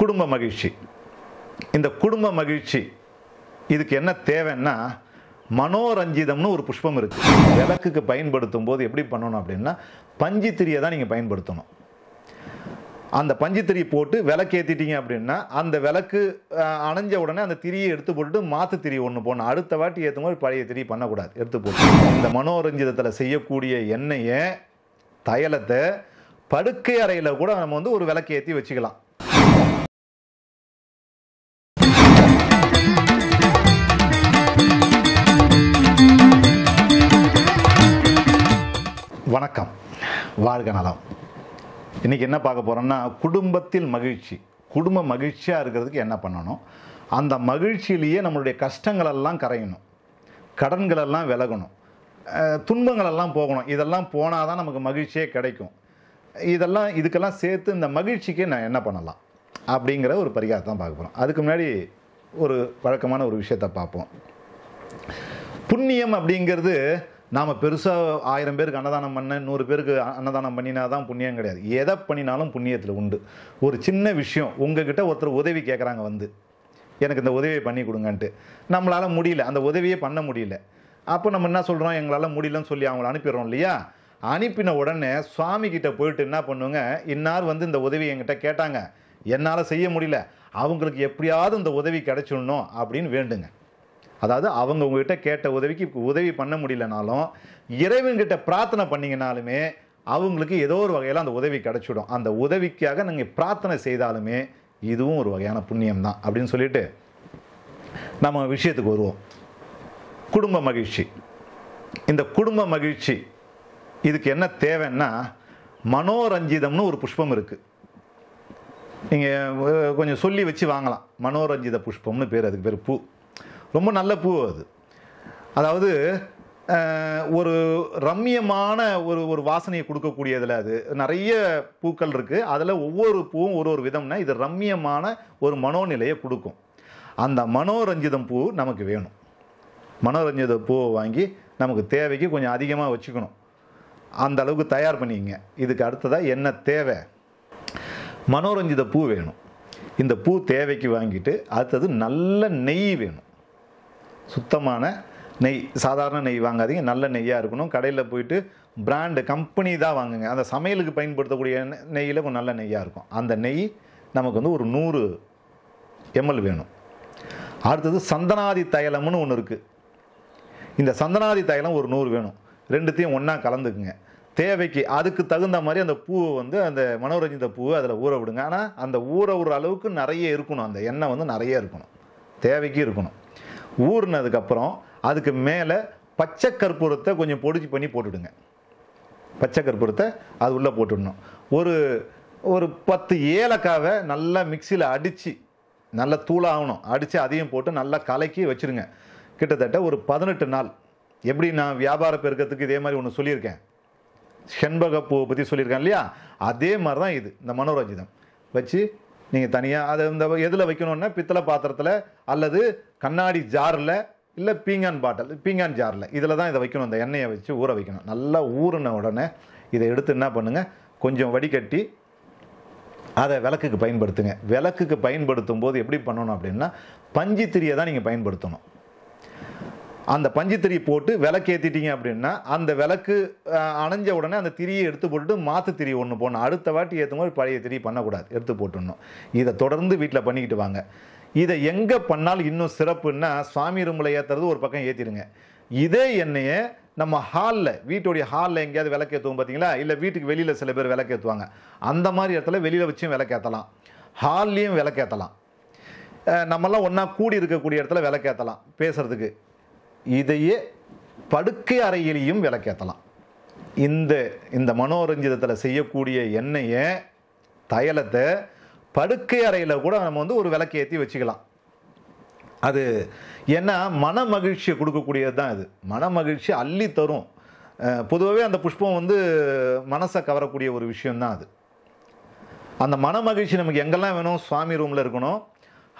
குடும்ப மகிழ்ச்சி இந்த குடும்ப மகிழ்ச்சி இதுக்கு என்ன தேவைன்னா மனோரஞ்சிதம்னு ஒரு புஷ்பம் இருக்குது விளக்குக்கு பயன்படுத்தும் போது எப்படி பண்ணணும் அப்படின்னா பஞ்சித்திரியை தான் நீங்கள் பயன்படுத்தணும் அந்த பஞ்சித்திரி போட்டு விளக்கு ஏற்றிட்டீங்க அப்படின்னா அந்த விளக்கு அணைஞ்ச உடனே அந்த திரியை எடுத்து போட்டுட்டு மாற்று திரி ஒன்று போடணும் அடுத்த வாட்டி ஏற்றும் போது பழைய திரி பண்ணக்கூடாது எடுத்து போட்டு இந்த மனோரஞ்சிதத்தில் செய்யக்கூடிய எண்ணெயை தையலத்தை படுக்கை அறையில் கூட நம்ம வந்து ஒரு விளக்கு ஏற்றி வச்சுக்கலாம் வணக்கம் வாழ்க நலம் இன்றைக்கி என்ன பார்க்க போகிறோம்னா குடும்பத்தில் மகிழ்ச்சி குடும்ப மகிழ்ச்சியாக இருக்கிறதுக்கு என்ன பண்ணணும் அந்த மகிழ்ச்சியிலேயே நம்மளுடைய கஷ்டங்களெல்லாம் கரையணும் கடன்களெல்லாம் விலகணும் துன்பங்களெல்லாம் போகணும் இதெல்லாம் போனால் தான் நமக்கு மகிழ்ச்சியே கிடைக்கும் இதெல்லாம் இதுக்கெல்லாம் சேர்த்து இந்த மகிழ்ச்சிக்கு நான் என்ன பண்ணலாம் அப்படிங்கிற ஒரு பரிகாரத்தை தான் பார்க்க போகிறோம் அதுக்கு முன்னாடி ஒரு வழக்கமான ஒரு விஷயத்தை பார்ப்போம் புண்ணியம் அப்படிங்கிறது நாம் பெருசாக ஆயிரம் பேருக்கு அன்னதானம் பண்ண நூறு பேருக்கு அன்னதானம் பண்ணினா தான் புண்ணியம் கிடையாது எதை பண்ணினாலும் புண்ணியத்தில் உண்டு ஒரு சின்ன விஷயம் உங்ககிட்ட ஒருத்தர் உதவி கேட்குறாங்க வந்து எனக்கு இந்த உதவியை பண்ணி கொடுங்கன்ட்டு நம்மளால் முடியல அந்த உதவியே பண்ண முடியல அப்போ நம்ம என்ன சொல்கிறோம் எங்களால் முடியலன்னு சொல்லி அவங்கள அனுப்பிடுறோம் இல்லையா அனுப்பின உடனே சுவாமி கிட்டே போயிட்டு என்ன பண்ணுவோங்க இன்னார் வந்து இந்த உதவி என்கிட்ட கேட்டாங்க என்னால் செய்ய முடியல அவங்களுக்கு எப்படியாவது இந்த உதவி கிடைச்சிடணும் அப்படின்னு வேண்டுங்க அதாவது அவங்க உங்ககிட்ட கேட்ட உதவிக்கு உதவி பண்ண முடியலனாலும் இறைவன்கிட்ட பிரார்த்தனை பண்ணிங்கனாலுமே அவங்களுக்கு ஏதோ ஒரு வகையில் அந்த உதவி கிடச்சிடும் அந்த உதவிக்காக நீங்கள் பிரார்த்தனை செய்தாலுமே இதுவும் ஒரு வகையான புண்ணியம் தான் அப்படின்னு சொல்லிட்டு நம்ம விஷயத்துக்கு வருவோம் குடும்ப மகிழ்ச்சி இந்த குடும்ப மகிழ்ச்சி இதுக்கு என்ன தேவைன்னா மனோரஞ்சிதம்னு ஒரு புஷ்பம் இருக்குது நீங்கள் கொஞ்சம் சொல்லி வச்சு வாங்கலாம் மனோரஞ்சித புஷ்பம்னு பேர் அதுக்கு பேர் பூ ரொம்ப நல்ல பூ அது அதாவது ஒரு ரம்மியமான ஒரு ஒரு வாசனையை கொடுக்கக்கூடியதில் அது நிறைய பூக்கள் இருக்குது அதில் ஒவ்வொரு பூவும் ஒரு ஒரு விதம்னா இது ரம்மியமான ஒரு மனோநிலையை கொடுக்கும் அந்த மனோரஞ்சிதம் பூ நமக்கு வேணும் மனோரஞ்சித பூவை வாங்கி நமக்கு தேவைக்கு கொஞ்சம் அதிகமாக வச்சுக்கணும் அந்த அளவுக்கு தயார் பண்ணிங்க இதுக்கு அடுத்ததாக என்ன தேவை மனோரஞ்சித பூ வேணும் இந்த பூ தேவைக்கு வாங்கிட்டு அடுத்தது நல்ல நெய் வேணும் சுத்தமான நெய் சாதாரண நெய் வாங்காதீங்க நல்ல நெய்யாக இருக்கணும் கடையில் போயிட்டு பிராண்டு கம்பெனி தான் வாங்குங்க அந்த சமையலுக்கு பயன்படுத்தக்கூடிய நெய்யில் கொஞ்சம் நல்ல நெய்யாக இருக்கும் அந்த நெய் நமக்கு வந்து ஒரு நூறு எம்எல் வேணும் அடுத்தது சந்தனாதி தைலம்னு ஒன்று இருக்குது இந்த சந்தனாதி தைலம் ஒரு நூறு வேணும் ரெண்டுத்தையும் ஒன்றா கலந்துக்குங்க தேவைக்கு அதுக்கு தகுந்த மாதிரி அந்த பூவை வந்து அந்த மனோரஞ்சித பூவை அதில் ஊற விடுங்க ஆனால் அந்த ஊற விடுற அளவுக்கு நிறைய இருக்கணும் அந்த எண்ணெய் வந்து நிறைய இருக்கணும் தேவைக்கு இருக்கணும் ஊறினதுக்கப்புறம் அதுக்கு மேலே பச்சை கற்பூரத்தை கொஞ்சம் பொடிச்சு பண்ணி போட்டுவிடுங்க பச்சை கற்பூரத்தை அது உள்ளே போட்டுடணும் ஒரு ஒரு பத்து ஏலக்காவை நல்லா மிக்சியில் அடித்து நல்லா தூளாகணும் அடித்து அதையும் போட்டு நல்லா கலக்கி வச்சுருங்க கிட்டத்தட்ட ஒரு பதினெட்டு நாள் எப்படி நான் வியாபார பெருக்கத்துக்கு இதே மாதிரி ஒன்று சொல்லியிருக்கேன் செண்பகப்பூவை பற்றி சொல்லியிருக்கேன் இல்லையா அதே மாதிரி தான் இது இந்த மனோரஞ்சிதம் வச்சு நீங்கள் தனியாக அதை இந்த எதில் வைக்கணும்னா பித்தளை பாத்திரத்தில் அல்லது கண்ணாடி ஜாரில் இல்லை பீங்கான் பாட்டில் பீங்கான் ஜாரில் இதில் தான் இதை வைக்கணும் இந்த எண்ணெயை வச்சு ஊற வைக்கணும் நல்லா ஊறின உடனே இதை எடுத்து என்ன பண்ணுங்கள் கொஞ்சம் வடிகட்டி அதை விளக்குக்கு பயன்படுத்துங்க விளக்குக்கு பயன்படுத்தும் போது எப்படி பண்ணணும் அப்படின்னா பஞ்சு திரியை தான் நீங்கள் பயன்படுத்தணும் அந்த பஞ்சு திரி போட்டு விளக்கு ஏற்றிட்டீங்க அப்படின்னா அந்த விளக்கு அணைஞ்ச உடனே அந்த திரியை எடுத்து போட்டுட்டு மாற்று திரி ஒன்று போடணும் அடுத்த வாட்டி போது பழைய திரி பண்ணக்கூடாது எடுத்து போட்டுடணும் இதை தொடர்ந்து வீட்டில் பண்ணிக்கிட்டு வாங்க இதை எங்கே பண்ணாலும் இன்னும் சிறப்புன்னா சுவாமி ரூமில் ஏற்றுறது ஒரு பக்கம் ஏற்றிடுங்க இதே எண்ணெயை நம்ம ஹாலில் வீட்டுடைய ஹாலில் எங்கேயாவது விளக்கேற்றுவோம் பார்த்தீங்களா இல்லை வீட்டுக்கு வெளியில் சில பேர் விளக்கேற்றுவாங்க அந்த மாதிரி இடத்துல வெளியில் வச்சும் விளக்கேற்றலாம் ஹால்லேயும் விளக்கேற்றலாம் நம்மலாம் ஒன்றா கூடி இருக்கக்கூடிய இடத்துல விளக்கேற்றலாம் பேசுகிறதுக்கு இதையே படுக்கை அறையிலையும் விளக்கேற்றலாம் இந்த இந்த மனோரஞ்சிதத்தில் செய்யக்கூடிய எண்ணெயை தைலத்தை படுக்கை அறையில் கூட நம்ம வந்து ஒரு விளக்கேற்றி வச்சுக்கலாம் அது ஏன்னா மன மகிழ்ச்சியை கொடுக்கக்கூடியது தான் இது மன மகிழ்ச்சி அள்ளி தரும் பொதுவாகவே அந்த புஷ்பம் வந்து மனசை கவரக்கூடிய ஒரு விஷயம்தான் அது அந்த மன மகிழ்ச்சி நமக்கு எங்கெல்லாம் வேணும் சுவாமி ரூமில் இருக்கணும்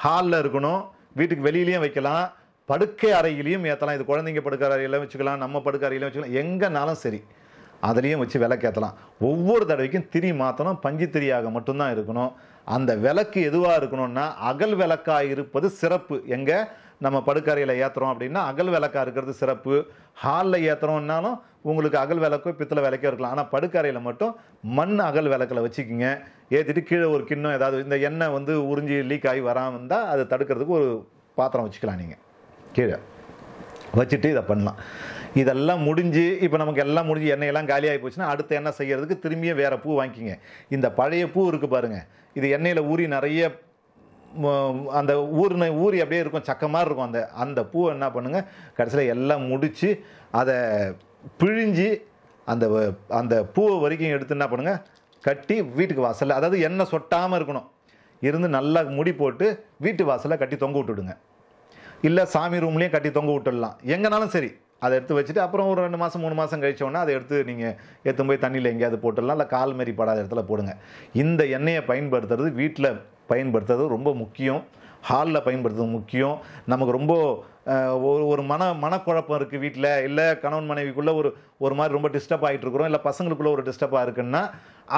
ஹாலில் இருக்கணும் வீட்டுக்கு வெளியிலையும் வைக்கலாம் படுக்கை அறையிலையும் ஏற்றலாம் இது குழந்தைங்க படுக்கிற அறையிலும் வச்சுக்கலாம் நம்ம படுக்கை அறையிலும் வச்சுக்கலாம் எங்கேனாலும் சரி அதுலேயும் வச்சு விளக்கேற்றலாம் ஒவ்வொரு தடவைக்கும் திரி மாற்றணும் பஞ்சு திரியாக மட்டும்தான் இருக்கணும் அந்த விளக்கு எதுவாக இருக்கணும்னா அகல் விளக்காக இருப்பது சிறப்பு எங்கே நம்ம படுக்கறையில் ஏற்றுறோம் அப்படின்னா அகல் விளக்காக இருக்கிறது சிறப்பு ஹாலில் ஏற்றுறோம்னாலும் உங்களுக்கு அகல் விளக்கோ பித்தளை விளக்கோ இருக்கலாம் ஆனால் படுக்கறையில் மட்டும் மண் அகல் விளக்கில் வச்சுக்கிங்க ஏற்றிட்டு கீழே ஒரு கிண்ணம் ஏதாவது இந்த எண்ணெய் வந்து உறிஞ்சி லீக் ஆகி வராமல் இருந்தால் அதை தடுக்கிறதுக்கு ஒரு பாத்திரம் வச்சுக்கலாம் நீங்கள் கீழே வச்சுட்டு இதை பண்ணலாம் இதெல்லாம் முடிஞ்சு இப்போ நமக்கு எல்லாம் முடிஞ்சு எண்ணெயெல்லாம் காலியாகி போச்சுன்னா அடுத்து எண்ணெய் செய்கிறதுக்கு திரும்பியும் வேறு பூ வாங்கிக்கிங்க இந்த பழைய பூ இருக்குது பாருங்கள் இது எண்ணெயில் ஊறி நிறைய அந்த ஊர்ன ஊறி அப்படியே இருக்கும் சக்கமாக இருக்கும் அந்த அந்த பூவை என்ன பண்ணுங்கள் கடைசியில் எல்லாம் முடித்து அதை பிழிஞ்சு அந்த அந்த பூவை வரைக்கும் எடுத்து என்ன பண்ணுங்கள் கட்டி வீட்டுக்கு வாசலில் அதாவது எண்ணெய் சொட்டாமல் இருக்கணும் இருந்து நல்லா முடி போட்டு வீட்டு வாசலில் கட்டி தொங்க விட்டுவிடுங்க இல்லை சாமி ரூம்லேயும் கட்டி தொங்க விட்டுடலாம் எங்கேனாலும் சரி அதை எடுத்து வச்சுட்டு அப்புறம் ஒரு ரெண்டு மாதம் மூணு மாதம் கழிச்சோடனே அதை எடுத்து நீங்கள் எடுத்து போய் தண்ணியில் எங்கேயாவது போட்டுடலாம் இல்லை கால் மாரி படாத இடத்துல போடுங்க இந்த எண்ணெயை பயன்படுத்துறது வீட்டில் பயன்படுத்துறது ரொம்ப முக்கியம் ஹாலில் பயன்படுத்துறது முக்கியம் நமக்கு ரொம்ப ஒரு ஒரு மன மனக்குழப்பம் இருக்குது வீட்டில் இல்லை கணவன் மனைவிக்குள்ளே ஒரு ஒரு மாதிரி ரொம்ப டிஸ்டர்ப் ஆகிட்டு இருக்கிறோம் இல்லை பசங்களுக்குள்ளே ஒரு டிஸ்டர்பாக இருக்குன்னா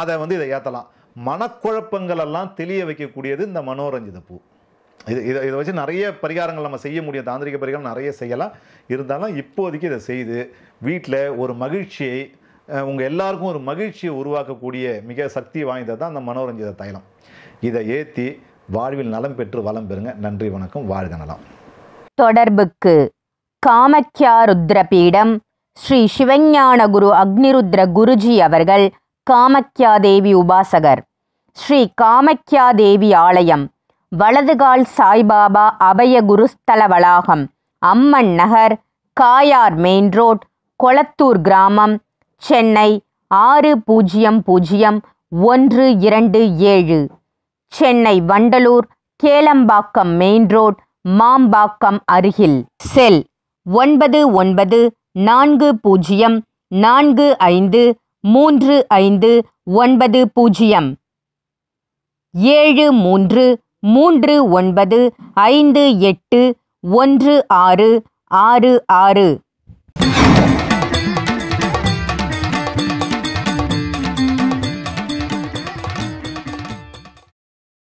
அதை வந்து இதை ஏற்றலாம் மனக்குழப்பங்களெல்லாம் தெளிய வைக்கக்கூடியது இந்த மனோரஞ்சித பூ இது இதை இதை வச்சு நிறைய பரிகாரங்கள் நம்ம செய்ய முடியும் தாந்திரிக பரிகாரம் நிறைய செய்யலாம் இருந்தாலும் இப்போதைக்கு இதை செய்து வீட்டில் ஒரு மகிழ்ச்சியை உங்கள் எல்லாருக்கும் ஒரு மகிழ்ச்சியை உருவாக்கக்கூடிய மிக சக்தி வாய்ந்தது தான் அந்த மனோரஞ்சித தைலம் இதை ஏற்றி வாழ்வில் நலம் பெற்று வளம் பெறுங்க நன்றி வணக்கம் வாழ்க நலம் தொடர்புக்கு காமக்யா பீடம் ஸ்ரீ சிவஞான குரு அக்னிருத்ர குருஜி அவர்கள் காமக்யா தேவி உபாசகர் ஸ்ரீ காமக்யா தேவி ஆலயம் வலதுகால் சாய்பாபா அபய குருஸ்தல வளாகம் அம்மன் நகர் காயார் மெயின் ரோட் கொளத்தூர் கிராமம் சென்னை ஆறு பூஜ்ஜியம் பூஜ்ஜியம் ஒன்று இரண்டு ஏழு சென்னை வண்டலூர் கேளம்பாக்கம் மெயின் ரோட் மாம்பாக்கம் அருகில் செல் ஒன்பது ஒன்பது நான்கு பூஜ்ஜியம் நான்கு ஐந்து மூன்று ஐந்து ஒன்பது பூஜ்ஜியம் ஏழு மூன்று மூன்று ஒன்பது ஐந்து எட்டு ஒன்று ஆறு ஆறு ஆறு